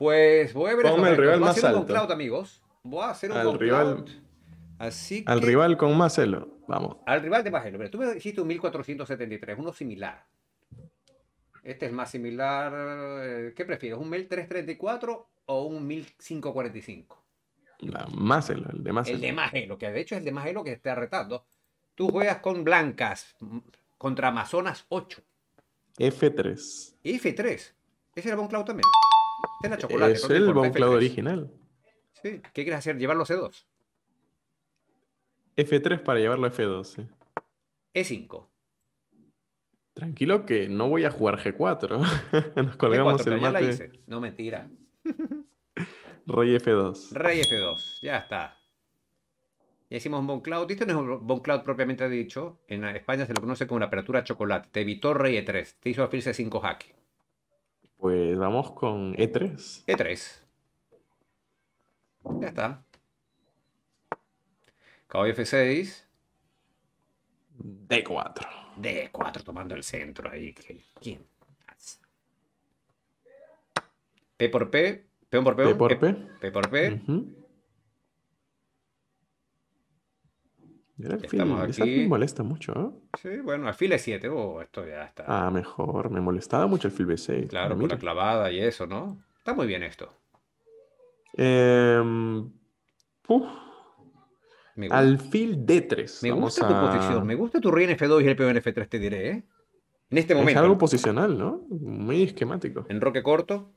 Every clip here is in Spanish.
Pues voy a ver el más alto. a hacer un cloud, amigos. Voy a hacer un al rival, Así Al rival con más celo. Vamos. Al rival de más tú me dijiste un 1473, uno similar. Este es más similar. Eh, ¿Qué prefieres? ¿Un 1334 o un 1545? La Macelo, el de Macelo. El de Macelo, que de hecho es el de Macelo que está retando. Tú juegas con blancas contra Amazonas 8. F3. F3. Ese era un Cloud también. Es el Boncloud original. ¿Qué quieres hacer? ¿Llevarlo a C2? F3 para llevarlo a F2. E5. Tranquilo que no voy a jugar G4. Nos colgamos el mate. No mentira. Rey F2. Rey F2, ya está. Ya hicimos un Boncloud. Este no es un Boncloud propiamente dicho. En España se lo conoce como la apertura chocolate. Te evitó Rey E3. Te hizo alfil 5 jaque. Pues vamos con E3. E3. Ya está. Caballo F6. D4. D4 tomando el centro ahí. ¿Quién? P por P. P por e P. P por P. P, por P. aquí. Esa molesta mucho, ¿eh? Sí, bueno, alfil E7, esto ya está. Ah, mejor, me molestaba mucho el el B6. Claro, mira la clavada y eso, ¿no? Está muy bien esto. Eh, em, Alfil D3. Me gusta tu posición, me gusta tu rey F2 y el peón F3, te diré, ¿eh? En este momento. Es algo posicional, ¿no? Muy esquemático. En roque corto.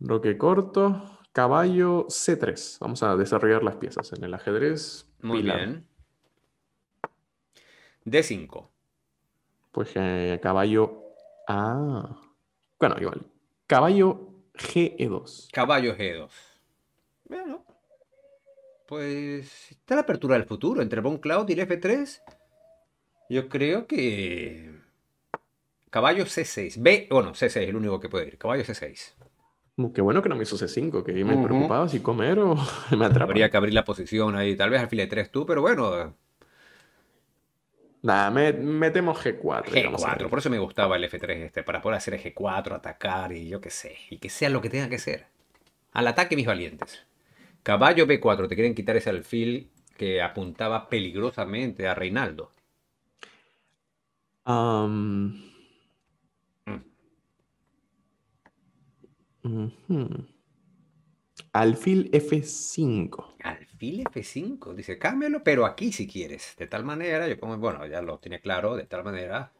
Roque corto, caballo C3. Vamos a desarrollar las piezas en el ajedrez. Muy bien. D5. Pues eh, caballo A. Bueno, igual. Caballo GE2. Caballo G2. E bueno. Pues está la apertura del futuro entre Bon Cloud y el F3. Yo creo que. Caballo C6. B, bueno, C6 es el único que puede ir. Caballo C6. Mm, qué bueno que no me hizo C5, que me preocupaba si comer o me atrapaba. Habría que abrir la posición ahí. Tal vez al file 3 tú, pero bueno, Nada, metemos G4. G4, por eso me gustaba el F3 este, para poder hacer G4, atacar y yo qué sé, y que sea lo que tenga que ser. Al ataque, mis valientes. Caballo B4, te quieren quitar ese alfil que apuntaba peligrosamente a Reinaldo. Um, mm. Alfil F5. Alfil. F5. Dice, cámbialo, pero aquí si quieres. De tal manera, yo pongo, bueno, ya lo tiene claro, de tal manera,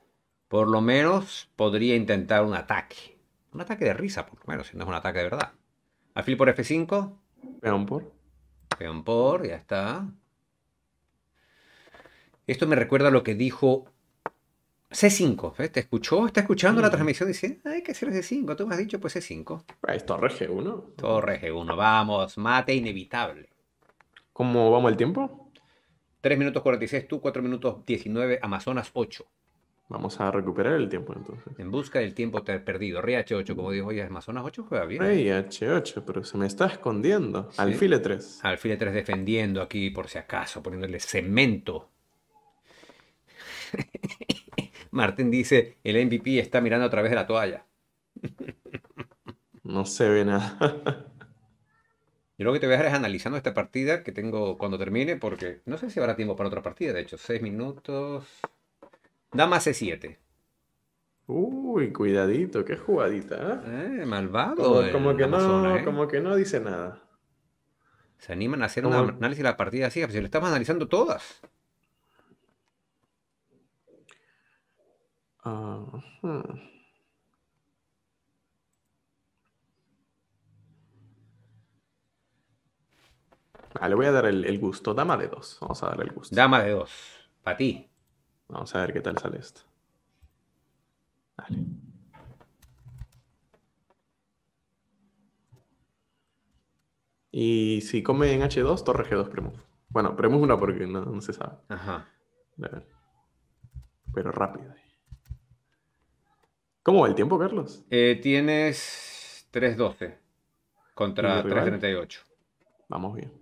por lo menos podría intentar un ataque. Un ataque de risa, por lo menos, si no es un ataque de verdad. Alfil por F5. Peón por. Peón por, ya está. Esto me recuerda a lo que dijo C5. ¿eh? ¿Te escuchó? ¿Está escuchando la transmisión? Dice, hay que hacer C5. Tú me has dicho, pues C5. Es torre G1. Torre G1. Vamos, mate inevitable. ¿Cómo vamos el tiempo? 3 minutos 46 tú, 4 minutos 19, Amazonas 8. Vamos a recuperar el tiempo entonces. En busca del tiempo te has perdido. RH8, como dijo ya, Amazonas 8 juega bien. RH8, pero se me está escondiendo. Alfile 3. Alfile 3 defendiendo aquí por si acaso, poniéndole cemento. Martín dice, el MVP está mirando a través de la toalla. no se ve nada. Yo lo que te voy a dejar es analizando esta partida que tengo cuando termine, porque no sé si habrá tiempo para otra partida. De hecho, 6 minutos. Dama C7. Uy, cuidadito, qué jugadita. ¿eh? eh malvado. Como, que no, ¿eh? como que no dice nada. Se animan a hacer un análisis de la partida así, pero pues, si lo estamos analizando todas. Ah, hmm. Ah, le voy a dar el, gusto. Dama de dos. Vamos a dar el gusto. Dama de dos. Para ti. Vamos a ver qué tal sale esto. Dale. Y si come en H2, torre G2 premove. Bueno, premove una porque no, se sabe. Ajá. Pero rápido. ¿Cómo va el tiempo, Carlos? Eh, tienes 3.12 contra 3.38. Vamos bien.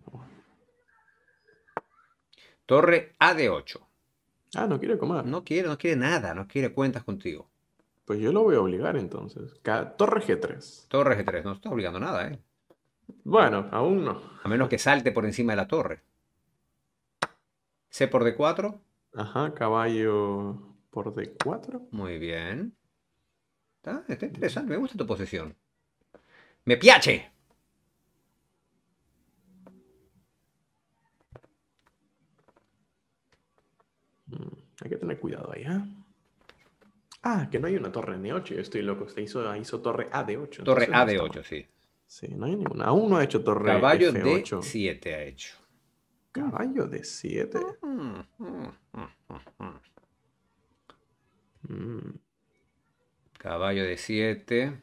Torre A de 8. Ah, no quiere comer. No quiere, no quiere nada, no quiere cuentas contigo. Pues yo lo voy a obligar entonces. Torre G3. Torre G3, no está obligando nada, ¿eh? Bueno, aún no. A menos que salte por encima de la torre. C por D4. Ajá, caballo por D4. Muy bien. Está, está interesante, me gusta tu posición. ¡Me piache! Hay que tener cuidado ahí, ¿eh? Ah, que no hay una torre N8, yo estoy loco. Usted hizo, torre A de 8. Torre A de 8, sí. Sí, no hay ninguna. Aún no ha hecho torre Caballo F8. de 7 ha hecho. Caballo de 7. Mm, mm, mm, Caballo de 7.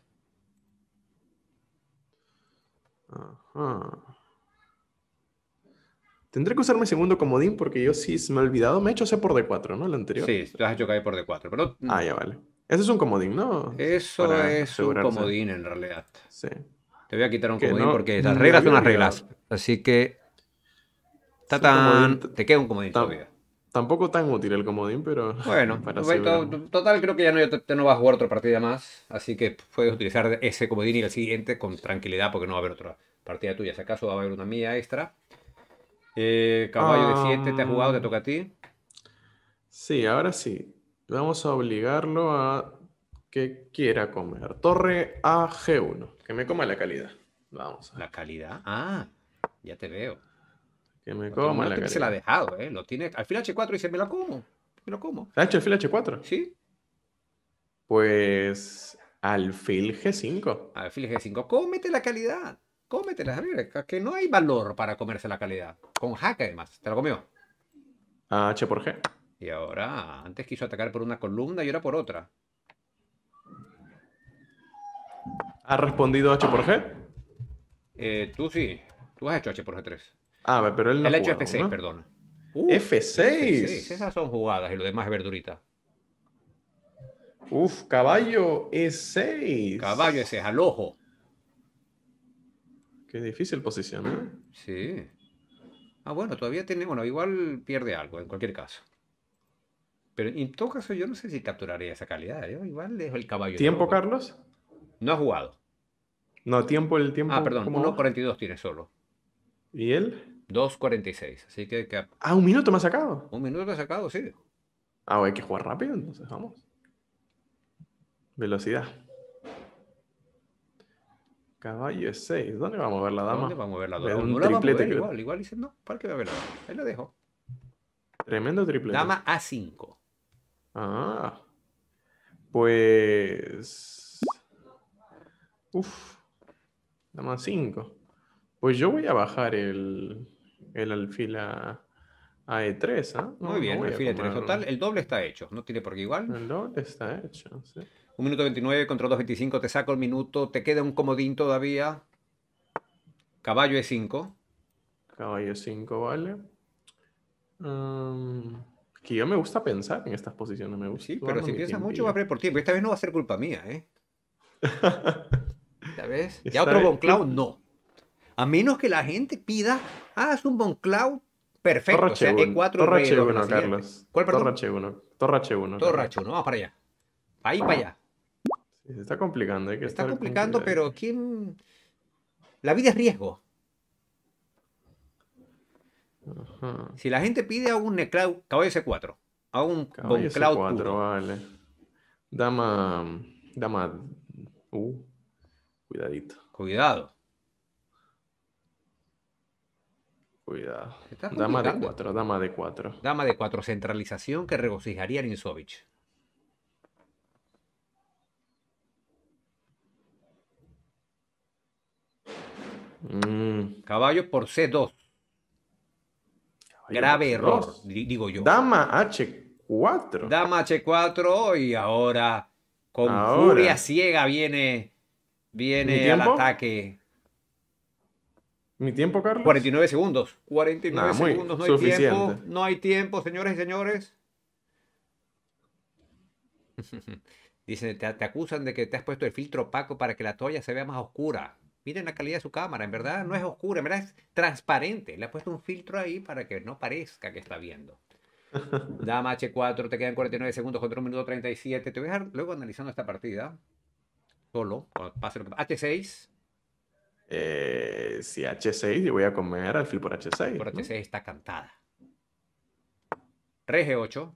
Tendré que usar mi segundo comodín porque yo sí me he olvidado. Me he hecho ese por D4, ¿no? El anterior. Sí, lo has hecho caer por D4, pero. Ah, ya vale. Ese es un comodín, ¿no? Eso es un comodín en realidad. Sí. Te voy a quitar un comodín porque las reglas son las reglas. Así que. ¡Tatán! Te queda un comodín todavía. Tampoco tan útil el comodín, pero. Bueno, total, creo que ya no, te, no vas a jugar otra partida más. Así que puedes utilizar ese comodín y el siguiente con tranquilidad porque no va a haber otra partida tuya. Si acaso va a haber una mía extra eh, caballo de 7, ¿te ha jugado? ¿Te ah. toca a ti? Sí, ahora sí. Vamos a obligarlo a que quiera comer. Torre a G1. Que me coma la calidad. Vamos. A ¿La calidad? Ah, ya te veo. Que me coma la calidad. se la ha dejado, ¿eh? tiene... Al final H4 dice, me la como. Me lo como. ¿Ha hecho el H4? Sí. Pues... Alfil G5. Alfil G5. Cómete la calidad. Cómete las que no hay valor para comerse la calidad. Con jaque además, te lo comió. Ah, H por G. Y ahora, antes quiso atacar por una columna y ahora por otra. ¿ha respondido H por G? Eh, tú sí. Tú has hecho H por G3. Ah, pero él no. Él ha hecho F6, perdón. F6. F6. Esas son jugadas y lo demás es verdurita. Uf, caballo E6. Caballo E6, al ojo. Qué difícil posición, ¿eh? Sí. Ah, bueno, todavía tiene. Bueno, igual pierde algo en cualquier caso. Pero en todo caso, yo no sé si capturaría esa calidad. ¿eh? igual dejo el caballo. ¿Tiempo, Carlos? No ha jugado. No, tiempo, el tiempo. Ah, perdón, 1.42 tiene solo. ¿Y él? 2.46. Así que, que, Ah, un minuto me ha sacado. Un minuto me ha sacado, sí. Ah, hay que jugar rápido, entonces vamos. Velocidad. Caballo es 6. ¿Dónde vamos a ver la dama? ¿Dónde vamos a mover la dama? no igual, igual dicen, no, ¿para qué va a ver la dama? Ahí lo dejo. Tremendo triplete. Dama A5. Ah. Pues. Uf. Dama 5. Pues yo voy a bajar el, el alfil a, E3. ¿ah? Muy bien, el alfil E3. Total, el doble está hecho. No tiene por qué igual. El doble está hecho, sí. Un minuto 29 contra 2.25, te saco el minuto, te queda un comodín todavía. Caballo E5. Caballo E5, vale. que yo me gusta pensar en estas posiciones, Sí, pero si piensas mucho va a perder por tiempo. Esta vez no va a ser culpa mía, ¿eh? Esta Ya otro Bonclau, no. A menos que la gente pida, ah, es un Bonclau perfecto. Torra E4 H1, e Carlos. ¿Cuál, perdón? Torra H1. Torra H1. Torra H1, vamos para allá. Ahí para allá. Se está complicando, hay que Se está complicando, pero ¿quién? La vida es riesgo. Si la gente pide a un Neclau, caballo C4, a un caballo C4, Dama, dama, uh, cuidadito. Cuidado. Cuidado. Dama de 4, dama de 4. Dama de 4, centralización que regocijaría a Rinsovich. Mm, caballo por C2. Grave error, digo yo. Dama H4. Dama H4 y ahora con furia ciega viene, viene al ataque. ¿Mi tiempo, Carlos? 49 segundos. 49 segundos, no hay tiempo. No hay tiempo, señores y señores. Dicen, te, te, acusan de que te has puesto el filtro opaco para que la toalla se vea más oscura. Miren la calidad de su cámara, en verdad no es oscura, en verdad es transparente. Le ha puesto un filtro ahí para que no parezca que está viendo. Dama H4, te quedan 49 segundos contra un minuto 37. Te voy a dejar luego analizando esta partida. Solo, pase lo que H6. si H6, yo voy a comer al filtro por H6. por h H6 está cantada. Rey G8.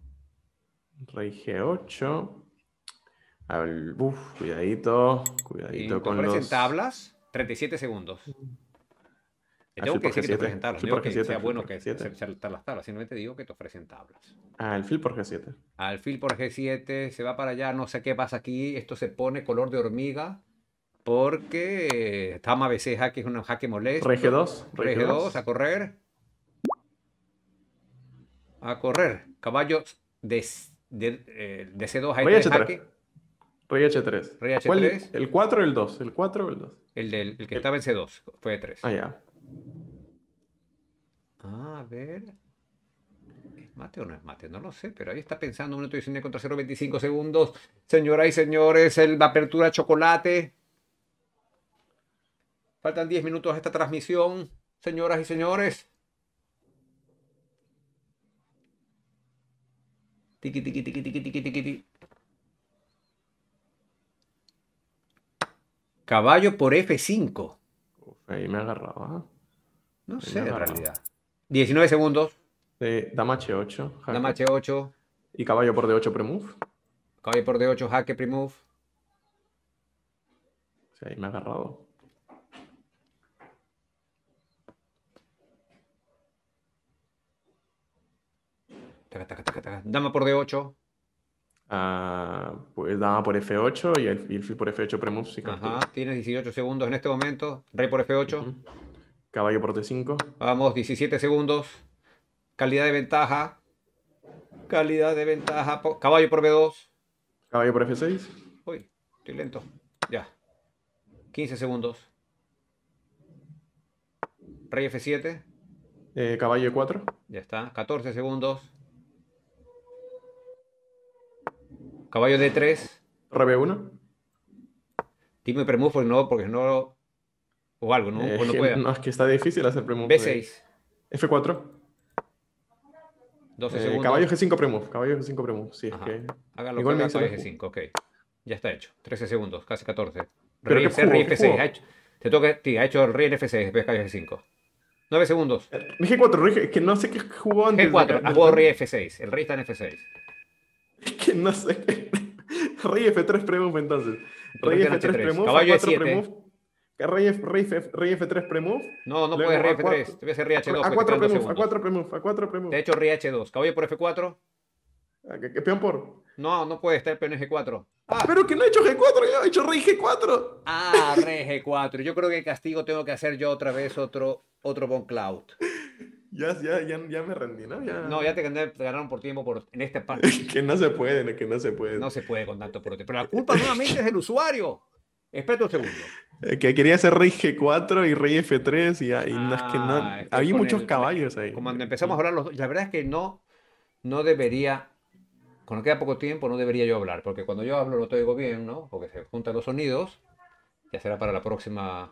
Rey G8. ver, uff, cuidadito, cuidadito con los... tablas? 37 segundos. Ah, tengo que decir que te ofrecen tablas. No digo que sea bueno que se las tablas, simplemente digo que te ofrecen tablas. Ah, fil por G7. Alfil por G7, se va para allá, no sé qué pasa aquí. Esto se pone color de hormiga porque Tama BC jaque es un jaque molesto. rg 2. rg 2, a correr. A correr. Caballo de, eh, C2 a este H3 Rey H3. ¿Cuál es? ¿El 4 o el 2? ¿El 4 o el 2? El, del, que estaba en C2, fue 3. Ah, ya. a ver. ¿Es mate o no es mate? No lo sé, pero ahí está pensando 1 19 contra 0.25 segundos. Señoras y señores, el, la apertura chocolate. Faltan 10 minutos a esta transmisión, señoras y señores. Tiki, tiki, tiki, tiki, tiki, tiki, tiki. Caballo por F5. ahí me agarraba. No sé, en realidad. 19 segundos. dama H8. Dama H8. Y caballo por D8 premove. Caballo por D8, jaque premove. Sí, ahí me ha agarrado. Dama por D8. Ah, pues dama por F8 y el, fil por F8 pre música. tienes 18 segundos en este momento. Rey por F8. Caballo por T5. Vamos, 17 segundos. Calidad de ventaja. Calidad de ventaja. Caballo por B2. Caballo por F6. Uy, estoy lento. Ya. 15 segundos. Rey F7. Eh, caballo E4. Ya está. 14 segundos. Caballo D3. rb B1. Dime premove porque no, porque no. O algo, ¿no? Eh, no, pueda. es que está difícil hacer premove. B6. F4. 12 segundos. Caballo G5 premove. Caballo G5 premove. Sí, es que. Hágalo Igual con G5, ok. Ya está hecho. 13 segundos, casi 14. Pero rey, 6 te toca, sí, ha hecho el rey en F6, después caballo G5. 9 segundos. G4, rey, que no sé qué jugó antes. G4, ha rey F6. El rey está en F6. no sé Rey F3 premove entonces. Rey F3 premove. Caballo 4 premove. Rey, Rey F3 premove. No, no puede Rey F3. Te voy a hacer Rey H2. A4 premove, A4 premove, A4 premove. Te he hecho Rey H2. Caballo por F4. Ah, ¿Qué, peón por? No, no puede estar peón en G4. Ah, pero que no he hecho G4, yo he hecho Rey G4. Ah, Rey G4. Yo creo que el castigo tengo que hacer yo otra vez otro, otro Bon Cloud. Ya, ya, ya, ya, me rendí, ¿no? Ya... No, ya te, ganaron por tiempo por, en este parte. que no se puede, que no se puede. No se puede con tanto prote. Pero la culpa nuevamente es del usuario. Espera un segundo. Eh, que quería ser rey G4 y rey F3 y, ah, y es que no, ah, había muchos caballos ahí. Cuando empezamos a hablar, los, la verdad es que no, no debería, cuando queda poco tiempo, no debería yo hablar, porque cuando yo hablo lo digo bien, ¿no? Porque se juntan los sonidos, ya será para la próxima,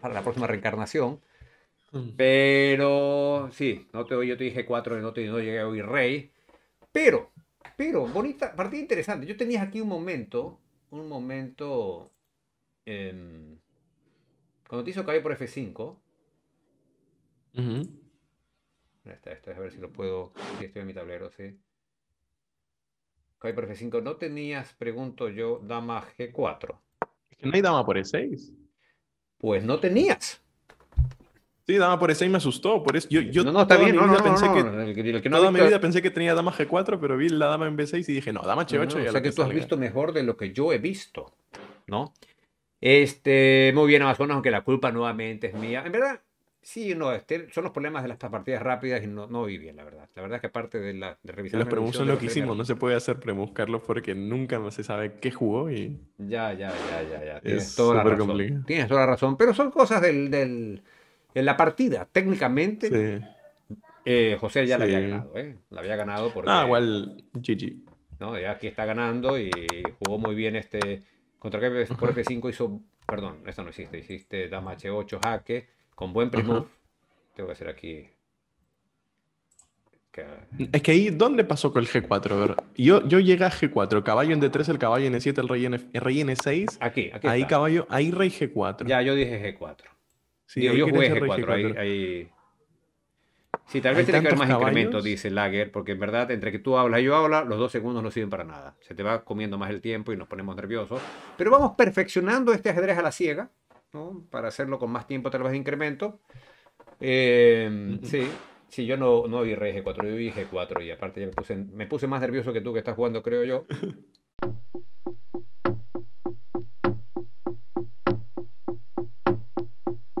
para la próxima reencarnación. Pero sí, no te, yo te dije cuatro, no, te, no llegué a oír rey. Pero, pero, bonita, partida interesante. Yo tenías aquí un momento, un momento, em, cuando te hizo caer por F5. a ver si lo puedo, si estoy en mi tablero, sí. caí por F5. No tenías, pregunto yo, dama G4. no hay dama por E6. Pues no tenías. Sí, dama por e y me asustó. Por eso, yo, no, no, está bien. No, no, pensé no, Que, toda mi vida pensé que tenía dama G4, pero vi la dama en B6 y dije, no, dama H8. o sea que, tú has visto mejor de lo que yo he visto, ¿no? Este, muy bien, Amazonas, aunque la culpa nuevamente es mía. En verdad, sí, no, este, son los problemas de las partidas rápidas y no, vi bien, la verdad. La verdad es que aparte de, la, de revisar... Los premus son lo que hicimos, no se puede hacer premus, Carlos, porque nunca se sabe qué jugó y... Ya, ya, ya, ya, ya. Tienes toda la razón. Tienes toda la razón, pero son cosas del en la partida. Técnicamente, eh, José ya la había ganado, ¿eh? La había ganado porque... Ah, igual, GG. ¿no? Ya aquí está ganando y jugó muy bien este... Contra que por F5 hizo... Perdón, esto no existe, Hiciste dama H8, jaque, con buen primo. Tengo que hacer aquí... Es que ahí, ¿dónde pasó con el G4? yo, yo llegué a G4, caballo en D3, el caballo en E7, el rey en, el rey en E6. Aquí, aquí. Ahí caballo, ahí rey G4. Ya, yo dije G4. Sí, yo, jugué G4, ahí, ahí... Sí, tal vez tiene que haber más incremento, dice Lager, porque en verdad, entre que tú hablas y yo habla los dos segundos no sirven para nada. Se te va comiendo más el tiempo y nos ponemos nerviosos. Pero vamos perfeccionando este ajedrez a la ciega, ¿no? Para hacerlo con más tiempo, tal vez de incremento. Eh, sí, sí, yo no, no vi rey G4, yo vi G4 y aparte ya me puse, me puse más nervioso que tú que estás jugando, creo yo.